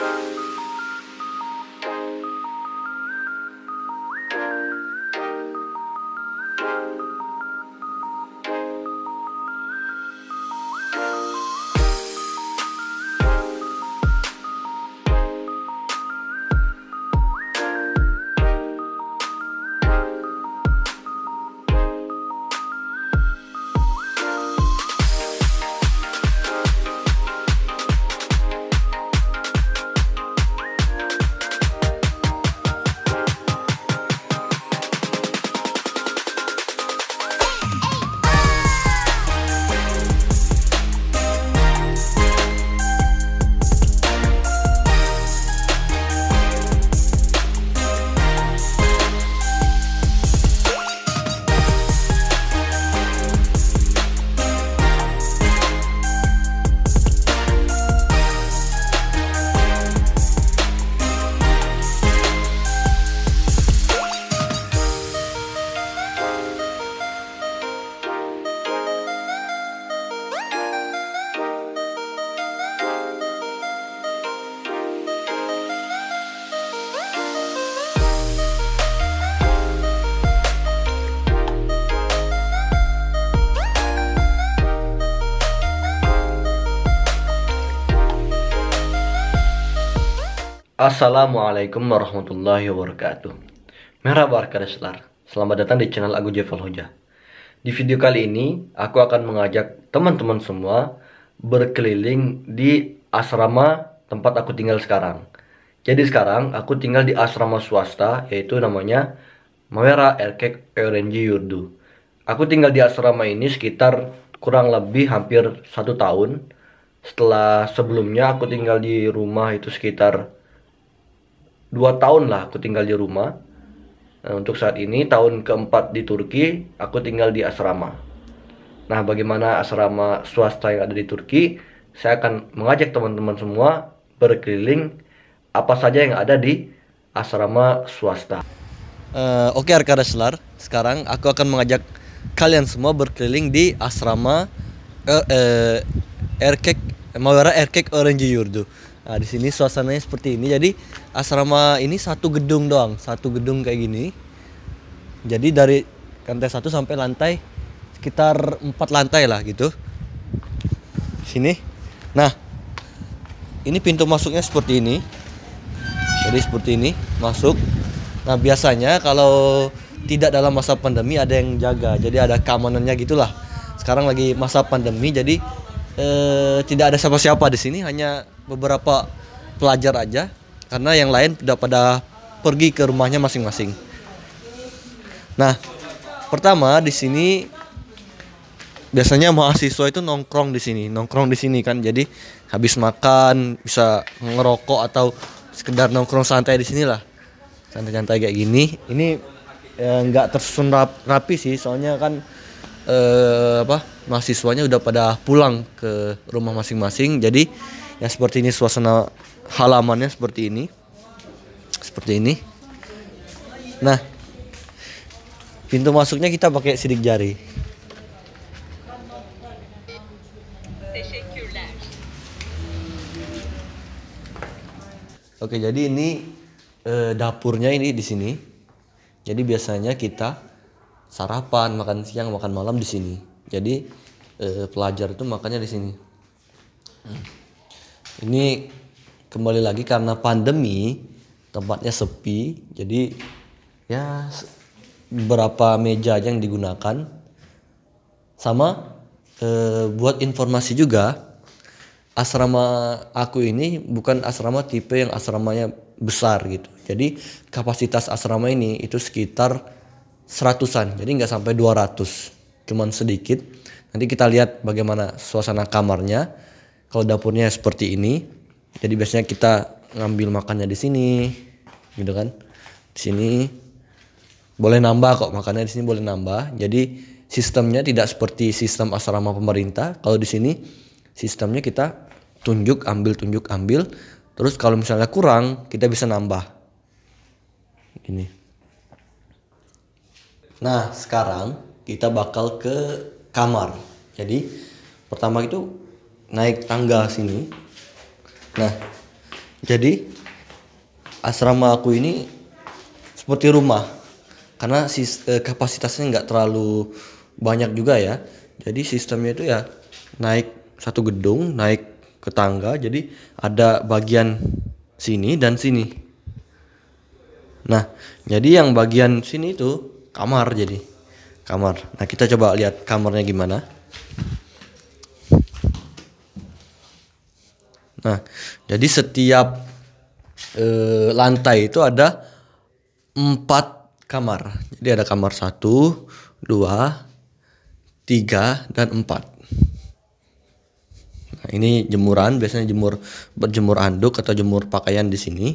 Thank you. Assalamualaikum warahmatullahi wabarakatuh Merhaba arkadaşlar Selamat datang di channel Agu Jefal Hoja Di video kali ini Aku akan mengajak teman-teman semua Berkeliling di asrama tempat aku tinggal sekarang Jadi sekarang aku tinggal di asrama swasta Yaitu namanya Mawera Erkek Orange Yurdu Aku tinggal di asrama ini sekitar kurang lebih hampir satu tahun setelah sebelumnya aku tinggal di rumah itu sekitar dua tahun lah aku tinggal di rumah nah, untuk saat ini tahun keempat di Turki aku tinggal di asrama nah bagaimana asrama swasta yang ada di Turki saya akan mengajak teman-teman semua berkeliling apa saja yang ada di asrama swasta uh, oke okay, arkadaşlar sekarang aku akan mengajak kalian semua berkeliling di asrama uh, uh, erkek Mawara Erkek Orange Yurdu Nah, di sini suasananya seperti ini. Jadi asrama ini satu gedung doang, satu gedung kayak gini. Jadi dari lantai satu sampai lantai sekitar empat lantai lah gitu. Sini. Nah, ini pintu masuknya seperti ini. Jadi seperti ini masuk. Nah, biasanya kalau tidak dalam masa pandemi ada yang jaga. Jadi ada keamanannya gitulah. Sekarang lagi masa pandemi jadi eh, tidak ada siapa-siapa di sini, hanya beberapa pelajar aja karena yang lain sudah pada pergi ke rumahnya masing-masing. Nah, pertama di sini biasanya mahasiswa itu nongkrong di sini, nongkrong di sini kan. Jadi habis makan bisa ngerokok atau sekedar nongkrong santai di sinilah. Santai-santai kayak gini. Ini eh, nggak ya, tersusun rap, rapi sih, soalnya kan eh, apa mahasiswanya udah pada pulang ke rumah masing-masing. Jadi Ya seperti ini suasana halamannya seperti ini seperti ini nah pintu masuknya kita pakai sidik jari Oke, jadi ini e, dapurnya ini di sini. Jadi biasanya kita sarapan, makan siang, makan malam di sini. Jadi e, pelajar itu makannya di sini. Hmm ini kembali lagi karena pandemi tempatnya sepi jadi ya berapa meja aja yang digunakan sama e, buat informasi juga asrama aku ini bukan asrama tipe yang asramanya besar gitu jadi kapasitas asrama ini itu sekitar seratusan jadi nggak sampai 200 cuman sedikit nanti kita lihat bagaimana suasana kamarnya kalau dapurnya seperti ini jadi biasanya kita ngambil makannya di sini gitu kan di sini boleh nambah kok makannya di sini boleh nambah jadi sistemnya tidak seperti sistem asrama pemerintah kalau di sini sistemnya kita tunjuk ambil tunjuk ambil terus kalau misalnya kurang kita bisa nambah gini nah sekarang kita bakal ke kamar jadi pertama itu naik tangga sini nah jadi asrama aku ini seperti rumah karena sis, eh, kapasitasnya nggak terlalu banyak juga ya jadi sistemnya itu ya naik satu gedung naik ke tangga jadi ada bagian sini dan sini nah jadi yang bagian sini itu kamar jadi kamar nah kita coba lihat kamarnya gimana Nah, jadi setiap eh, lantai itu ada empat kamar. Jadi ada kamar satu, dua, tiga, dan empat. Nah, ini jemuran, biasanya jemur berjemur anduk atau jemur pakaian di sini.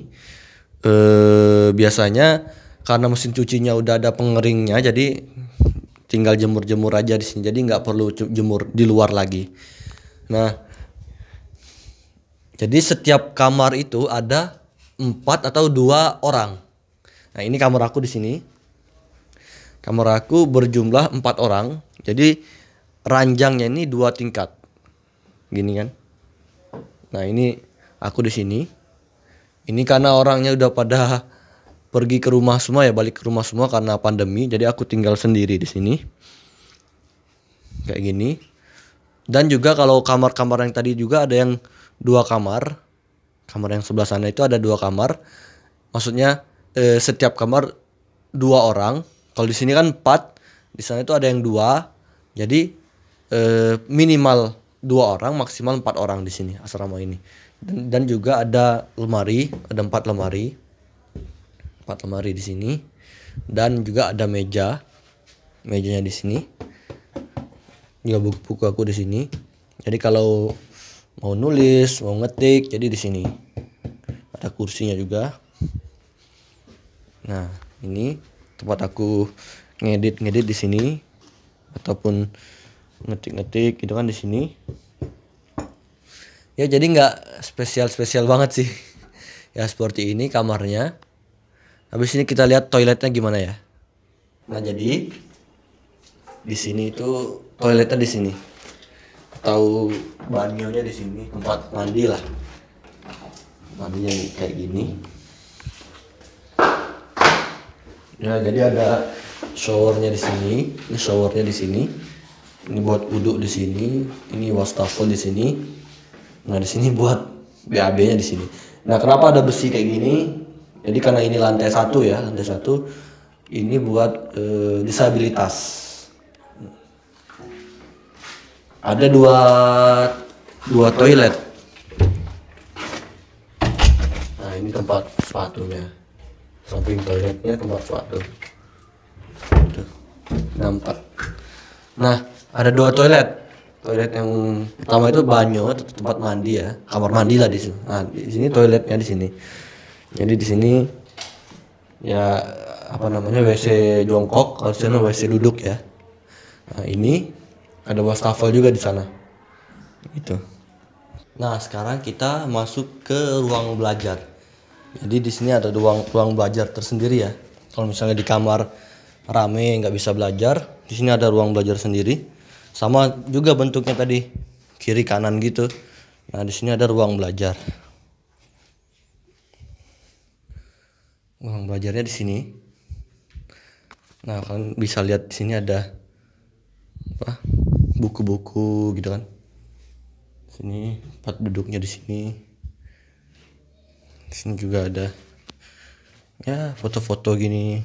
Eh, biasanya karena mesin cucinya udah ada pengeringnya, jadi tinggal jemur-jemur aja di sini. Jadi nggak perlu jemur di luar lagi. Nah, jadi setiap kamar itu ada empat atau dua orang. Nah ini kamar aku di sini. Kamar aku berjumlah empat orang. Jadi ranjangnya ini dua tingkat. Gini kan. Nah ini aku di sini. Ini karena orangnya udah pada pergi ke rumah semua ya balik ke rumah semua karena pandemi. Jadi aku tinggal sendiri di sini. Kayak gini. Dan juga kalau kamar-kamar yang tadi juga ada yang dua kamar kamar yang sebelah sana itu ada dua kamar maksudnya eh, setiap kamar dua orang kalau di sini kan empat di sana itu ada yang dua jadi eh, minimal dua orang maksimal empat orang di sini asrama ini dan, dan juga ada lemari ada empat lemari empat lemari di sini dan juga ada meja mejanya di sini juga buku-buku aku di sini jadi kalau mau nulis mau ngetik jadi di sini ada kursinya juga nah ini tempat aku ngedit ngedit di sini ataupun ngetik ngetik itu kan di sini ya jadi nggak spesial spesial banget sih ya seperti ini kamarnya habis ini kita lihat toiletnya gimana ya nah jadi di sini itu toiletnya di sini tahu banyonya di sini tempat mandi lah mandi kayak gini ya jadi ada showernya di sini ini showernya di sini ini buat uduk di sini ini wastafel di sini nah di sini buat BAB nya di sini nah kenapa ada besi kayak gini jadi karena ini lantai satu ya lantai satu ini buat eh, disabilitas ada dua dua toilet nah ini tempat sepatunya samping toiletnya tempat sepatu nampak nah ada dua toilet toilet yang pertama itu banyo tempat mandi ya kamar mandi lah di sini nah di sini toiletnya di sini jadi di sini ya apa namanya WC jongkok kalau WC duduk ya nah ini ada wastafel juga di sana gitu nah sekarang kita masuk ke ruang belajar jadi di sini ada ruang ruang belajar tersendiri ya kalau misalnya di kamar rame nggak bisa belajar di sini ada ruang belajar sendiri sama juga bentuknya tadi kiri kanan gitu nah di sini ada ruang belajar ruang belajarnya di sini nah kalian bisa lihat di sini ada apa buku-buku gitu kan sini tempat duduknya di sini di sini juga ada ya foto-foto gini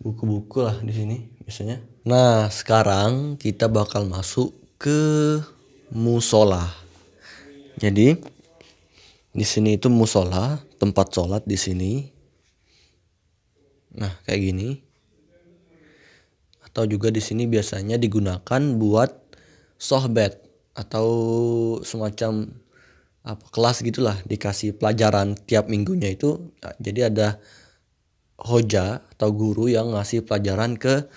buku-buku lah di sini biasanya nah sekarang kita bakal masuk ke musola jadi di sini itu musola tempat sholat di sini nah kayak gini atau juga di sini biasanya digunakan buat sohbet atau semacam apa kelas gitulah dikasih pelajaran tiap minggunya itu nah, jadi ada hoja atau guru yang ngasih pelajaran ke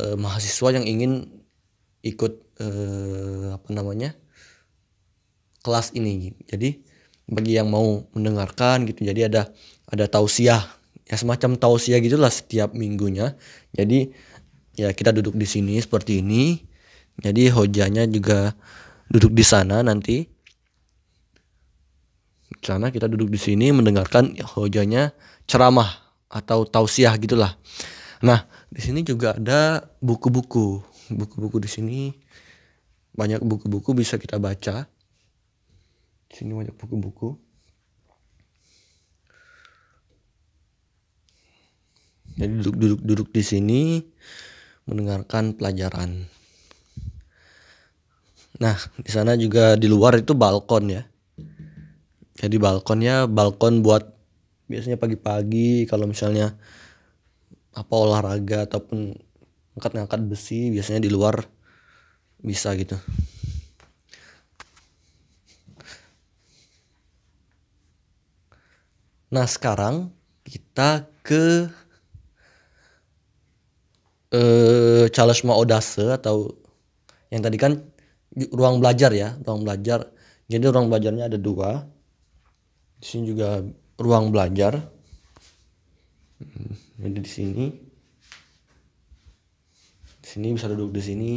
eh, mahasiswa yang ingin ikut eh, apa namanya kelas ini jadi bagi yang mau mendengarkan gitu jadi ada ada tausiah ya semacam tausiah gitulah setiap minggunya jadi ya kita duduk di sini seperti ini jadi hojanya juga duduk di sana nanti di sana kita duduk di sini mendengarkan hojanya ceramah atau tausiah gitulah nah di sini juga ada buku-buku buku-buku di sini banyak buku-buku bisa kita baca di sini banyak buku-buku jadi duduk duduk di sini mendengarkan pelajaran. Nah, di sana juga di luar itu balkon ya. Jadi balkonnya balkon buat biasanya pagi-pagi kalau misalnya apa olahraga ataupun angkat-angkat besi biasanya di luar bisa gitu. Nah, sekarang kita ke eh Charles Odase atau yang tadi kan ruang belajar ya, ruang belajar. Jadi ruang belajarnya ada dua. Di sini juga ruang belajar. Jadi hmm, di sini di sini bisa duduk di sini.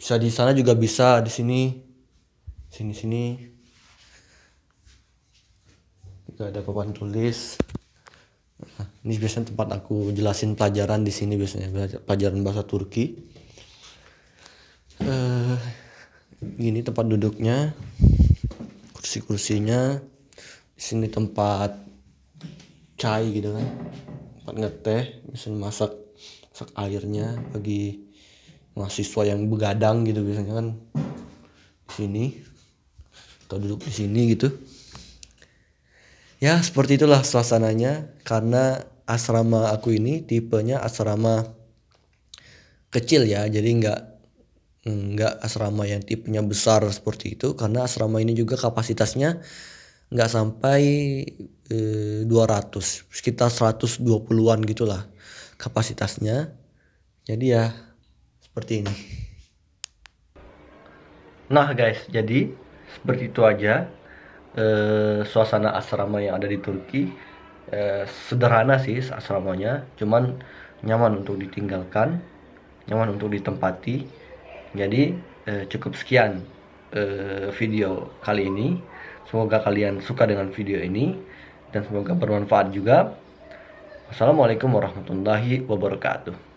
Bisa di sana juga bisa di sini. Sini sini. Juga ada papan tulis ini biasanya tempat aku jelasin pelajaran di sini biasanya pelajaran bahasa Turki uh, gini tempat duduknya kursi-kursinya di sini tempat cai gitu kan tempat ngeteh misalnya masak masak airnya bagi mahasiswa yang begadang gitu biasanya kan di sini atau duduk di sini gitu Ya seperti itulah suasananya karena asrama aku ini tipenya asrama kecil ya jadi nggak nggak asrama yang tipenya besar seperti itu karena asrama ini juga kapasitasnya nggak sampai e, eh, 200 sekitar 120-an gitulah kapasitasnya jadi ya seperti ini nah guys jadi seperti itu aja eh, suasana asrama yang ada di Turki eh, sederhana sih asramanya cuman nyaman untuk ditinggalkan nyaman untuk ditempati jadi eh, cukup sekian eh, video kali ini semoga kalian suka dengan video ini dan semoga bermanfaat juga Assalamualaikum warahmatullahi wabarakatuh